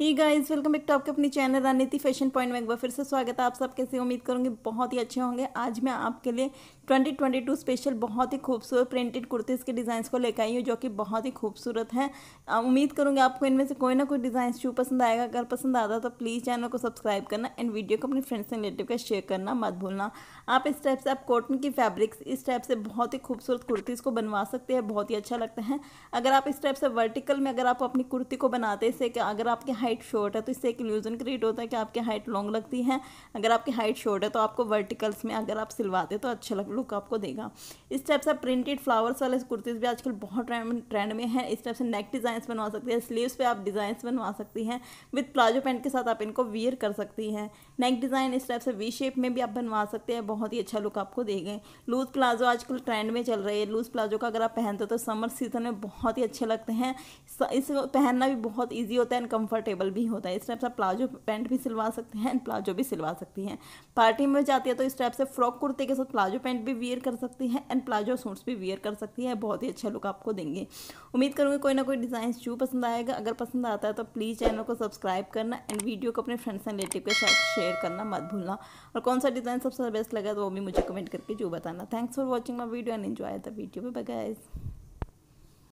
he guys welcome back to आपके अपनी channel रणनीति फैशन पॉइंट में एक बार फिर से स्वागत है आप सब कैसे उम्मीद करूँगी बहुत ही अच्छे होंगे आज मैं आपके लिए 2022 स्पेशल बहुत ही खूबसूरत प्रिंटेड कुर्तीज़ के डिज़ाइंस को लेकर आई हूँ जो कि बहुत ही खूबसूरत हैं उम्मीद करूँगी आपको इनमें से कोई ना कोई डिज़ाइन शू पसंद आएगा अगर पसंद आता तो प्लीज़ चैनल को सब्सक्राइब करना एंड वीडियो को अपने फ्रेंड्स एंड रिलेटिव का शेयर करना मत भूलना आप इस टाइप से आप कॉटन की फैब्रिक्स इस टाइप से बहुत ही खूबसूरत कुर्तीज़ को बनवा सकते हैं बहुत ही अच्छा लगता है अगर आप इस टाइप से वर्टिकल में अगर आप अपनी कुर्ती को बनाते हैं अगर आपके हाइट शॉर्ट है तो इससे एक इल्यूज़न क्रिएट होता है कि आपकी हाइट लॉन्ग लगती है अगर आपकी हाइट शॉर्ट है तो आपको वर्टिकल्स में अगर आप सिलवाते तो अच्छा लग लुक आपको देगा इस टाइप से प्रिंटेड फ्लावर्स वाले कुर्तीज़ भी आजकल बहुत ट्रेंड में है इस टाइप से नेक डिज़ाइंस बनवा सकती है स्लीव्स पर आप डिज़ाइंस बनवा सकती हैं विद प्लाजो पैंट के साथ आप इनको वियर कर सकती हैं नेक डिज़ाइन इस टाइप से वी शेप में भी आप बनवा सकते हैं बहुत ही अच्छा लुक आपको देगा लूज प्लाजो आजकल ट्रेंड में चल रही है लूज प्लाजो का अगर आप पहनते हो तो समर सीजन में बहुत ही अच्छे लगते हैं इस पहनना भी बहुत ईजी होता है एंड कंफर्टेबल अवेलेबल भी होता है इस टाइप से प्लाजो पैंट भी सिलवा सकते हैं एंड प्लाजो भी सिलवा सकती हैं पार्टी में जाती है तो इस टाइप से फ्रॉक कुर्ते के साथ प्लाजो पैंट भी वियर कर सकती हैं एंड प्लाजो सूट्स भी वियर कर सकती है बहुत ही अच्छा लुक आपको देंगे उम्मीद करूँगी कोई ना कोई डिज़ाइन जो पसंद आएगा अगर पसंद आता है तो प्लीज़ चैनल को सब्सक्राइब करना एंड वीडियो को अपने फ्रेंड्स एंड रिलेटिव के साथ शेयर करना मत भूलना और कौन सा डिज़ाइन सबसे बेस्ट लगा तो वो भी मुझे कमेंट करके जो बताना thanks for watching my video and enjoy the video bye guys